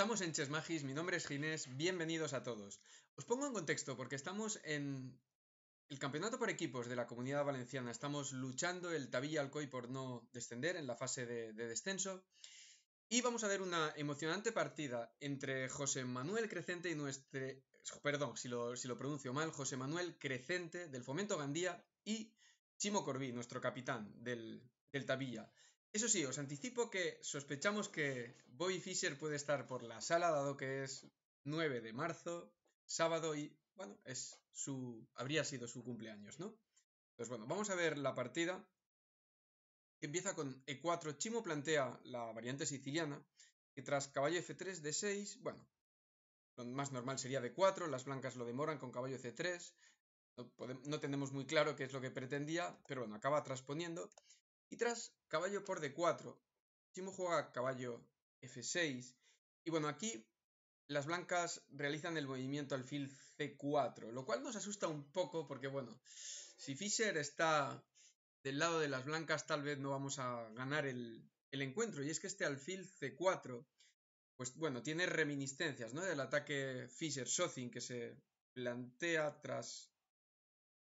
Estamos en Chesmagis, mi nombre es Ginés, bienvenidos a todos. Os pongo en contexto porque estamos en el campeonato por equipos de la Comunidad Valenciana. Estamos luchando el Tabilla Alcoy por no descender en la fase de, descenso. Y vamos a ver una emocionante partida entre José Manuel Crescente y nuestro... Perdón, si lo, pronuncio mal, José Manuel Crescente del Fomento Gandía y Chimo Corbí, nuestro capitán del, del Tabilla. Eso sí, os anticipo que sospechamos que Bobby Fischer puede estar por la sala, dado que es 9 de marzo, sábado y, bueno, es su, habría sido su cumpleaños, ¿no? Entonces, pues bueno, vamos a ver la partida. Que empieza con E4. Chimo plantea la variante siciliana, que tras caballo F3, D6, bueno, lo más normal sería D4, las blancas lo demoran con caballo C3. No, no tenemos muy claro qué es lo que pretendía, pero bueno, acaba transponiendo. Y tras caballo por d4, Timo juega caballo f6. Y bueno, aquí las blancas realizan el movimiento alfil c4, lo cual nos asusta un poco porque, bueno, si Fischer está del lado de las blancas, tal vez no vamos a ganar el, encuentro. Y es que este alfil c4, pues bueno, tiene reminiscencias, Del ataque Fischer-Sozin que se plantea tras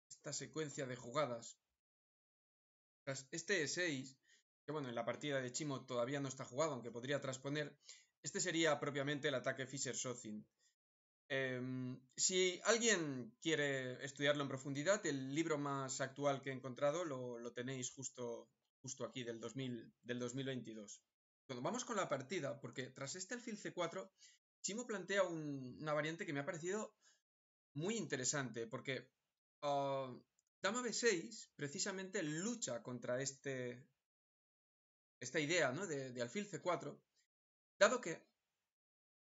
esta secuencia de jugadas. Este E6, que bueno, en la partida de Chimo todavía no está jugado, aunque podría transponer, este sería propiamente el ataque Fischer-Sozin. Em, si alguien quiere estudiarlo en profundidad, el libro más actual que he encontrado lo, tenéis justo, justo aquí, del, 2000, del 2022. Cuando vamos con la partida, porque tras este alfil C4, Chimo plantea una variante que me ha parecido muy interesante, porque ah, Dama B6 precisamente lucha contra este, esta idea ¿no? de, alfil C4, dado que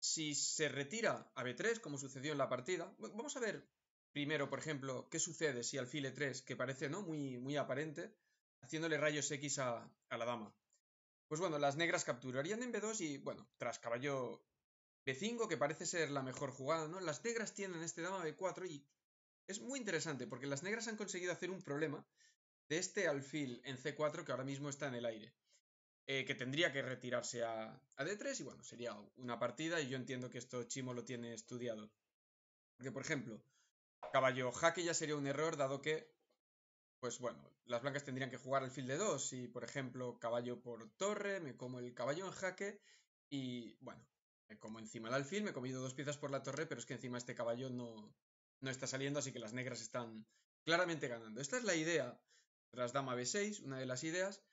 si se retira a B3, como sucedió en la partida, vamos a ver primero, por ejemplo, qué sucede si alfil E3, que parece ¿no? muy, muy aparente, haciéndole rayos X a, la dama. Pues bueno, las negras capturarían en B2 y, bueno, tras caballo B5, que parece ser la mejor jugada, ¿no? Las negras tienen este dama B4 y es muy interesante porque las negras han conseguido hacer un problema de este alfil en C4 que ahora mismo está en el aire. Eh, que tendría que retirarse a, D3 y bueno, sería una partida y yo entiendo que esto Chimo lo tiene estudiado. Porque, por ejemplo, caballo jaque ya sería un error dado que, pues bueno, las blancas tendrían que jugar alfil de 2 y, por ejemplo, caballo por torre, me como el caballo en jaque y, bueno, me como encima el alfil, me he comido dos piezas por la torre, pero es que encima este caballo no, no está saliendo, así que las negras están claramente ganando. Esta es la idea tras dama b6, una de las ideas.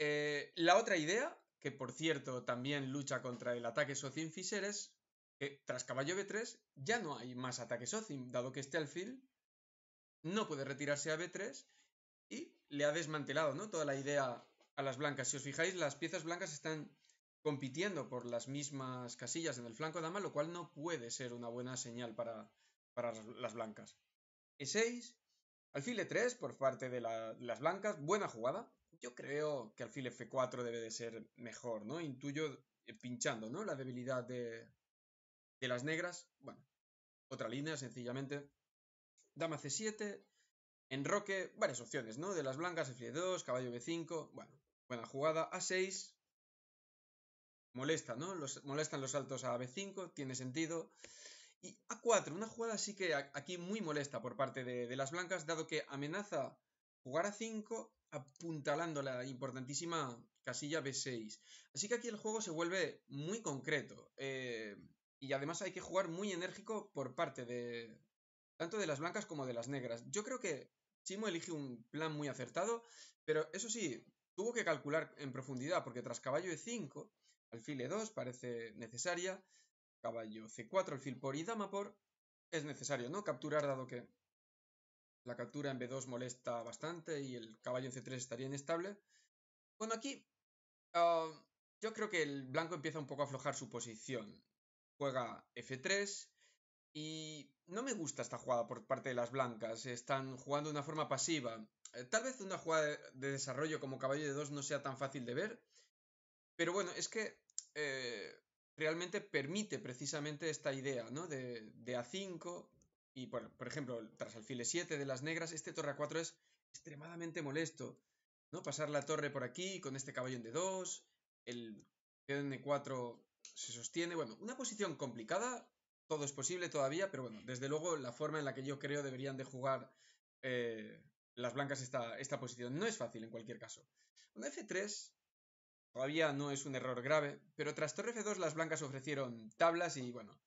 Eh, la otra idea, que por cierto también lucha contra el ataque Socin Fisher, es que tras caballo b3 ya no hay más ataque Socin, dado que este alfil no puede retirarse a b3 y le ha desmantelado ¿no? toda la idea a las blancas. Si os fijáis, las piezas blancas están compitiendo por las mismas casillas en el flanco dama, lo cual no puede ser una buena señal para, para las blancas. E6, alfil E3 por parte de, las blancas, buena jugada. Yo creo que alfil F4 debe de ser mejor, ¿no? Intuyo eh, pinchando, ¿no? La debilidad de, las negras. Bueno, otra línea, sencillamente. Dama C7, enroque, varias opciones, ¿no? De las blancas, alfil 2 caballo B5, bueno, buena jugada. A6, molesta, ¿no? molestan los saltos a B5, tiene sentido. Y a 4, una jugada así que aquí muy molesta por parte de, las blancas, dado que amenaza jugar a 5 apuntalando la importantísima casilla B6. Así que aquí el juego se vuelve muy concreto. Eh, y además hay que jugar muy enérgico por parte de... tanto de las blancas como de las negras. Yo creo que Chimo elige un plan muy acertado, pero eso sí, tuvo que calcular en profundidad, porque tras caballo e 5, alfil E2 parece necesaria, Caballo c4, alfil por y dama por. Es necesario, ¿no? Capturar, dado que la captura en b2 molesta bastante y el caballo en c3 estaría inestable. Bueno, aquí ah, yo creo que el blanco empieza un poco a aflojar su posición. Juega f3 y no me gusta esta jugada por parte de las blancas. Están jugando de una forma pasiva. Eh, tal vez una jugada de desarrollo como caballo de 2 no sea tan fácil de ver. Pero bueno, es que eh, realmente permite precisamente esta idea, ¿no? De, A5 y, por, por, ejemplo, tras alfil 7 de las negras, este torre A4 es extremadamente molesto, ¿no? Pasar la torre por aquí con este caballo de 2 el peón 4 e se sostiene, bueno, una posición complicada, todo es posible todavía, pero bueno, desde luego la forma en la que yo creo deberían de jugar eh, las blancas esta, esta posición no es fácil en cualquier caso. Una F3 Todavía no es un error grave, pero tras torre F2 las blancas ofrecieron tablas y bueno,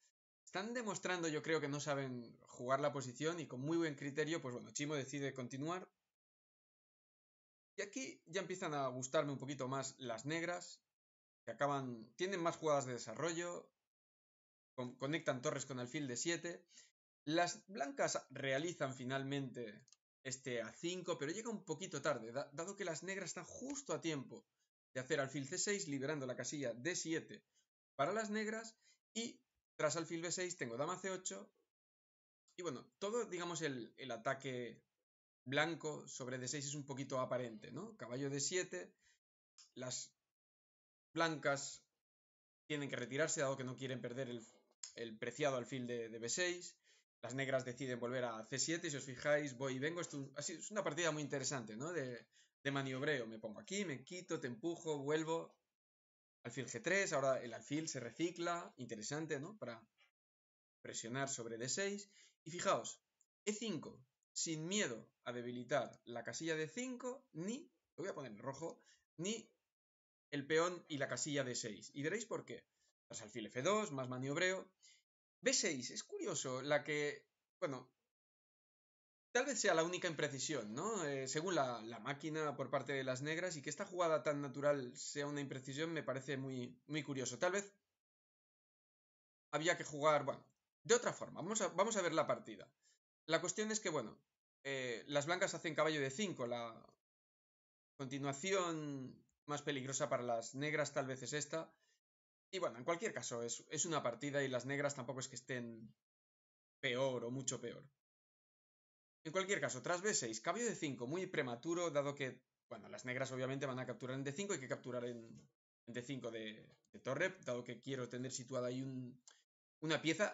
están demostrando yo creo que no saben jugar la posición y con muy buen criterio, pues bueno, Chimo decide continuar. Y aquí ya empiezan a gustarme un poquito más las negras, que acaban, tienen más jugadas de desarrollo, conectan torres con alfil de 7. Las blancas realizan finalmente este A5, pero llega un poquito tarde, dado que las negras están justo a tiempo de hacer alfil C6 liberando la casilla D7 para las negras y tras alfil B6 tengo dama C8 y bueno, todo digamos el, ataque blanco sobre D6 es un poquito aparente, ¿no? Caballo D7, las blancas tienen que retirarse dado que no quieren perder el, preciado alfil de, B6. Las negras deciden volver a C7, si os fijáis, voy y vengo. Esto es una partida muy interesante, ¿no? De de maniobreo. Me pongo aquí, me quito, te empujo, vuelvo. Alfil G3, ahora el alfil se recicla, interesante, ¿no? Para presionar sobre D6. Y fijaos, E5, sin miedo a debilitar la casilla de 5, ni, lo voy a poner en rojo, ni el peón y la casilla de 6. Y diréis, por qué. Tras alfil F2, más maniobreo. B6, es curioso, la que, bueno, Tal vez sea la única imprecisión, ¿no? Eh, según la, máquina por parte de las negras y que esta jugada tan natural sea una imprecisión me parece muy, muy curioso. Tal vez había que jugar, bueno, de otra forma. Vamos a, vamos a ver la partida. La cuestión es que, bueno, eh, las blancas hacen caballo de 5. La continuación más peligrosa para las negras tal vez es esta. Y bueno, en cualquier caso, es una partida y las negras tampoco es que estén peor o mucho peor. En cualquier caso, tras B6, cambio de 5 muy prematuro, dado que, bueno, las negras obviamente van a capturar en D5, hay que capturar en, D5 de, torre, dado que quiero tener situada ahí una pieza,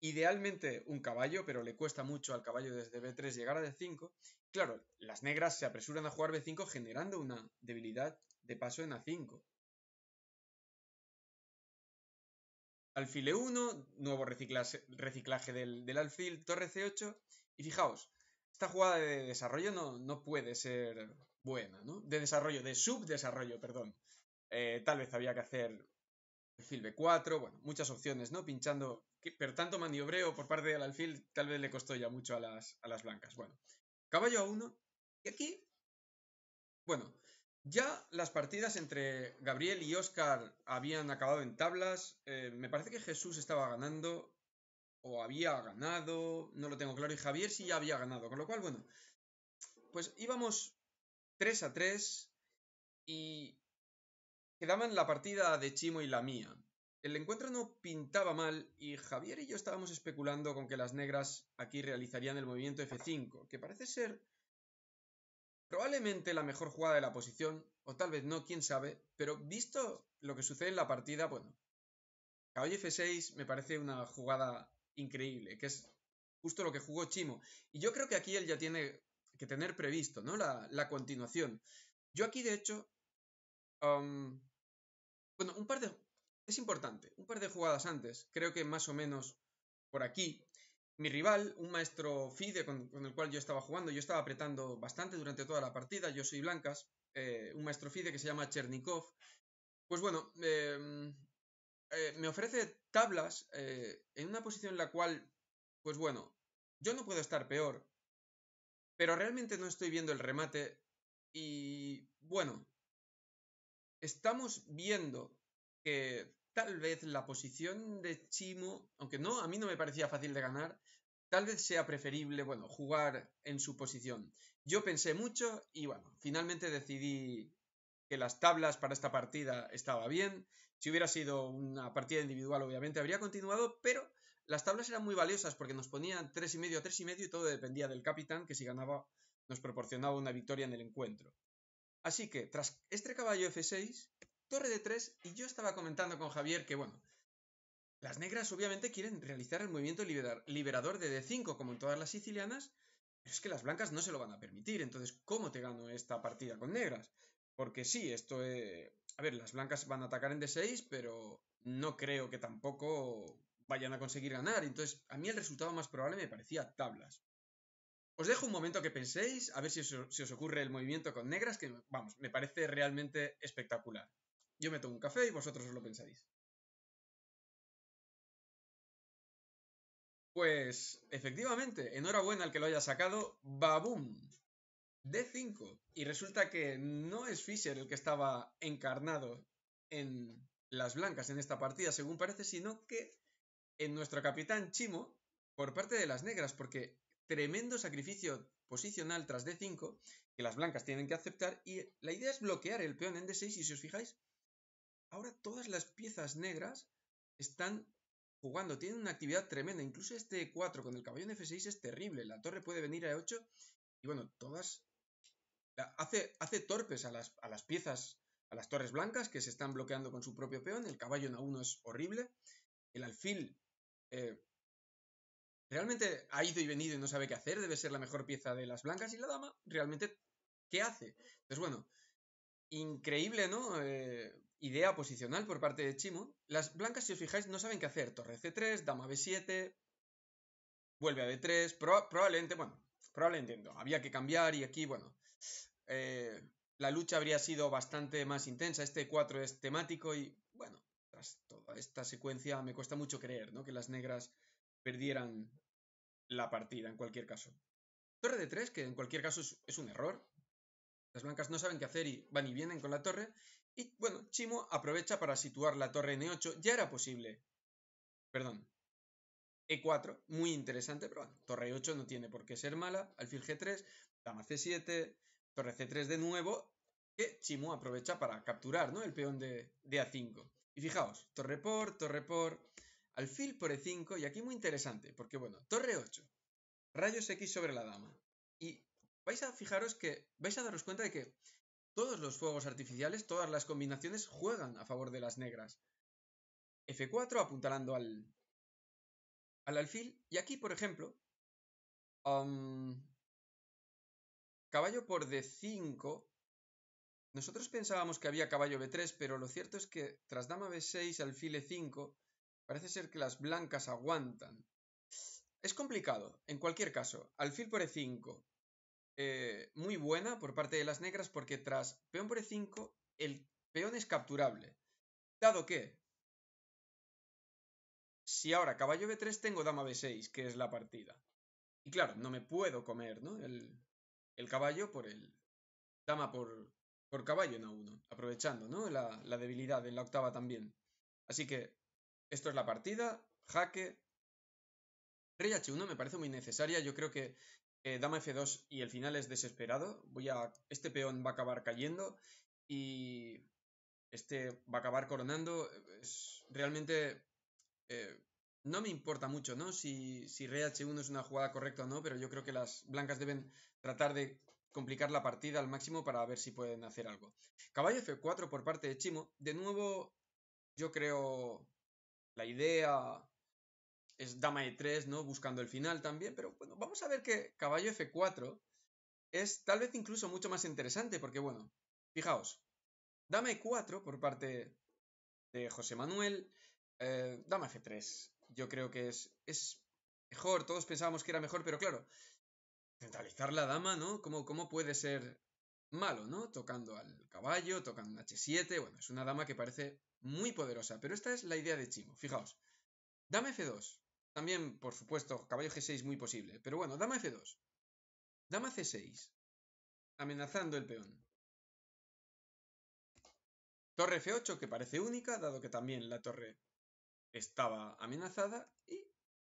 idealmente un caballo, pero le cuesta mucho al caballo desde B3 llegar a D5. Claro, las negras se apresuran a jugar B5 generando una debilidad de paso en A5. alfil E1, nuevo reciclaje, del, alfil, torre C8, y fijaos, esta jugada de desarrollo no, no puede ser buena, ¿no? De desarrollo, de subdesarrollo, perdón. Eh, tal vez había que hacer alfil B4, bueno, muchas opciones, ¿no? Pinchando, pero tanto maniobreo por parte del alfil tal vez le costó ya mucho a las, a las blancas. Bueno, caballo a uno y aquí, bueno, ya las partidas entre Gabriel y Oscar habían acabado en tablas, eh, me parece que Jesús estaba ganando, o había ganado, no lo tengo claro, y Javier sí ya había ganado, con lo cual, bueno, pues íbamos 3 a 3 y quedaban la partida de Chimo y la mía. El encuentro no pintaba mal y Javier y yo estábamos especulando con que las negras aquí realizarían el movimiento F5, que parece ser probablemente la mejor jugada de la posición, o tal vez no, quién sabe, pero visto lo que sucede en la partida, bueno, caballo F6 me parece una jugada increíble, que es justo lo que jugó Chimo. Y yo creo que aquí él ya tiene que tener previsto, ¿no? La, continuación. Yo aquí, de hecho, bueno, un par de... Es importante, un par de jugadas antes, creo que más o menos por aquí, mi rival, un maestro FIDE con, el cual yo estaba jugando, yo estaba apretando bastante durante toda la partida, yo soy Blancas, eh, un maestro FIDE que se llama Chernikov. Pues bueno, em, eh, me ofrece tablas eh, en una posición en la cual, pues bueno, yo no puedo estar peor, pero realmente no estoy viendo el remate y, bueno, estamos viendo que tal vez la posición de Chimo, aunque no, a mí no me parecía fácil de ganar, tal vez sea preferible, bueno, jugar en su posición. Yo pensé mucho y, bueno, finalmente decidí que las tablas para esta partida estaba bien. Si hubiera sido una partida individual, obviamente habría continuado, pero las tablas eran muy valiosas porque nos ponían medio a tres y medio todo dependía del capitán, que si ganaba nos proporcionaba una victoria en el encuentro. Así que, tras este caballo F6, torre de 3, y yo estaba comentando con Javier que, bueno, las negras obviamente quieren realizar el movimiento liberador de D5, como en todas las sicilianas, pero es que las blancas no se lo van a permitir, entonces, ¿cómo te gano esta partida con negras? Porque sí, esto es... Eh, a ver, las blancas van a atacar en D6, pero no creo que tampoco vayan a conseguir ganar. Entonces, a mí el resultado más probable me parecía tablas. Os dejo un momento que penséis, a ver si os, os ocurre el movimiento con negras, que vamos, me parece realmente espectacular. Yo me tomo un café y vosotros os lo pensáis. Pues efectivamente, enhorabuena al que lo haya sacado. ¡Babum! D5. Y resulta que no es Fischer el que estaba encarnado en las blancas en esta partida, según parece, sino que en nuestro capitán Chimo, por parte de las negras, porque tremendo sacrificio posicional tras D5 que las blancas tienen que aceptar y la idea es bloquear el peón en D6 y si os fijáis, ahora todas las piezas negras están jugando, tienen una actividad tremenda, incluso este 4 con el caballo F6 es terrible, la torre puede venir a E8 y bueno, todas hace, torpes a las, piezas, a las torres blancas que se están bloqueando con su propio peón. El caballo en A1 es horrible. El alfil eh, realmente ha ido y venido y no sabe qué hacer. Debe ser la mejor pieza de las blancas. Y la dama realmente, ¿qué hace? Entonces, pues bueno, increíble, ¿no? Eh, idea posicional por parte de Chimo. Las blancas, si os fijáis, no saben qué hacer. Torre C3, dama B7, vuelve a d 3 probablemente, bueno, probablemente entiendo había que cambiar y aquí, bueno, eh, la lucha habría sido bastante más intensa. Este 4 es temático y, bueno, tras toda esta secuencia me cuesta mucho creer ¿no? que las negras perdieran la partida, en cualquier caso. Torre de 3, que en cualquier caso es, un error. Las blancas no saben qué hacer y van y vienen con la torre. Y bueno, Chimo aprovecha para situar la torre en E8. Ya era posible. Perdón. E4, muy interesante, pero bueno, torre E8 no tiene por qué ser mala. Alfil G3, dama C7, torre c3 de nuevo, que Chimú aprovecha para capturar ¿no? el peón de, a5. Y fijaos, torre por, torre por, alfil por e5, y aquí muy interesante, porque bueno, torre 8, rayos x sobre la dama. Y vais a fijaros que, vais a daros cuenta de que todos los fuegos artificiales, todas las combinaciones juegan a favor de las negras. F4 apuntalando al, al alfil, y aquí, por ejemplo, Caballo por D5. Nosotros pensábamos que había caballo B3, pero lo cierto es que tras dama B6, alfil E5, parece ser que las blancas aguantan. Es complicado, en cualquier caso. Alfil por E5. Eh, muy buena por parte de las negras porque tras peón por E5 el peón es capturable. Dado que si ahora caballo B3 tengo dama B6, que es la partida. Y claro, no me puedo comer, ¿no? El, el caballo por el... Dama por, por caballo en A1, aprovechando ¿no? la, debilidad en la octava también. Así que esto es la partida, jaque. Rey H1 me parece muy necesaria, yo creo que eh, dama F2 y el final es desesperado. Voy a. Este peón va a acabar cayendo. Y. Este va a acabar coronando. Es realmente. Eh, no me importa mucho, ¿no? Si, si h1 es una jugada correcta o no, pero yo creo que las blancas deben tratar de complicar la partida al máximo para ver si pueden hacer algo. Caballo f4 por parte de Chimo. De nuevo, yo creo la idea es dama e3, ¿no? Buscando el final también, pero bueno, vamos a ver que caballo f4 es tal vez incluso mucho más interesante, porque bueno, fijaos, dama e4 por parte de José Manuel, eh, dama f3, yo creo que es, es mejor, todos pensábamos que era mejor, pero claro, centralizar la dama, ¿no? ¿Cómo, cómo puede ser malo, ¿no? Tocando al caballo, tocando un H7, bueno, es una dama que parece muy poderosa, pero esta es la idea de Chimo, fijaos. Dama F2, también, por supuesto, caballo G6 muy posible, pero bueno, dama F2. Dama C6, amenazando el peón. Torre F8, que parece única, dado que también la torre estaba amenazada y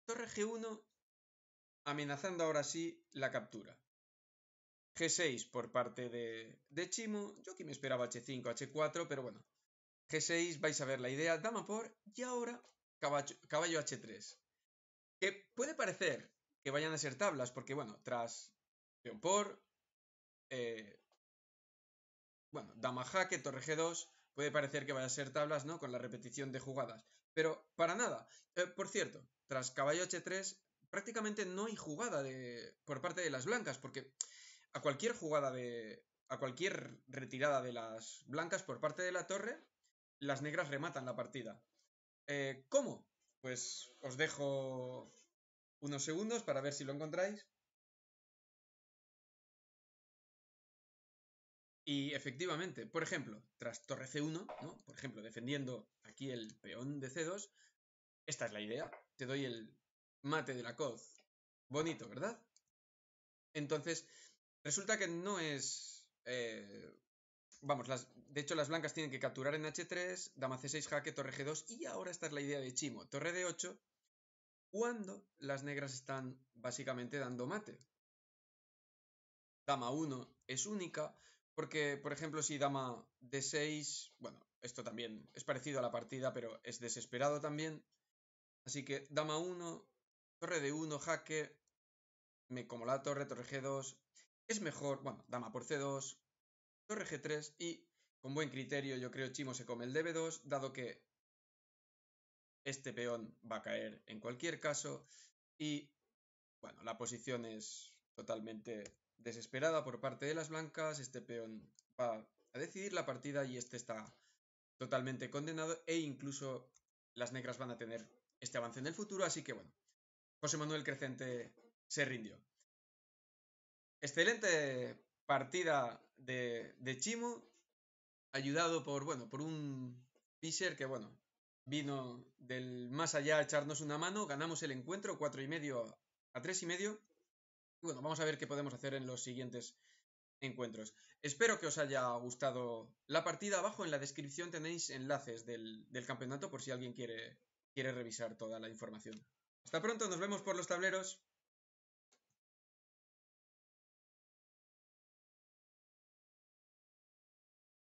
torre G1 amenazando ahora sí la captura. G6 por parte de, Chimo, yo aquí me esperaba H5, H4, pero bueno. G6, vais a ver la idea, dama por, y ahora caballo, caballo H3. Que puede parecer que vayan a ser tablas, porque bueno, tras peón por, eh, bueno, dama jaque, torre G2, Puede parecer que vaya a ser tablas, ¿no? Con la repetición de jugadas. Pero para nada. Eh, por cierto, tras caballo H3, prácticamente no hay jugada de, por parte de las blancas, porque a cualquier jugada de. a cualquier retirada de las blancas por parte de la torre, las negras rematan la partida. Eh, ¿Cómo? Pues os dejo unos segundos para ver si lo encontráis. Y efectivamente, por ejemplo, tras torre C1, ¿no? Por ejemplo, defendiendo aquí el peón de C2, esta es la idea. Te doy el mate de la coz. Bonito, ¿verdad? Entonces, resulta que no es... Eh, vamos, las, de hecho las blancas tienen que capturar en H3, dama C6, jaque, torre G2, y ahora esta es la idea de Chimo. Torre D8, cuando las negras están básicamente dando mate. Dama 1 es única, porque, por ejemplo, si dama d6, bueno, esto también es parecido a la partida, pero es desesperado también. Así que dama 1, torre de 1, jaque, me como la torre, torre g2. Es mejor, bueno, dama por c2, torre g3 y con buen criterio yo creo Chimo se come el db2, dado que este peón va a caer en cualquier caso y, bueno, la posición es totalmente Desesperada por parte de las blancas, este peón va a decidir la partida y este está totalmente condenado e incluso las negras van a tener este avance en el futuro, así que bueno, José Manuel Crescente se rindió. Excelente partida de, Chimo, ayudado por, bueno, por un Fischer que, bueno, vino del más allá a echarnos una mano, ganamos el encuentro, cuatro y medio a tres y medio, bueno, vamos a ver qué podemos hacer en los siguientes encuentros. Espero que os haya gustado la partida. Abajo en la descripción tenéis enlaces del, campeonato por si alguien quiere revisar toda la información. Hasta pronto, nos vemos por los tableros.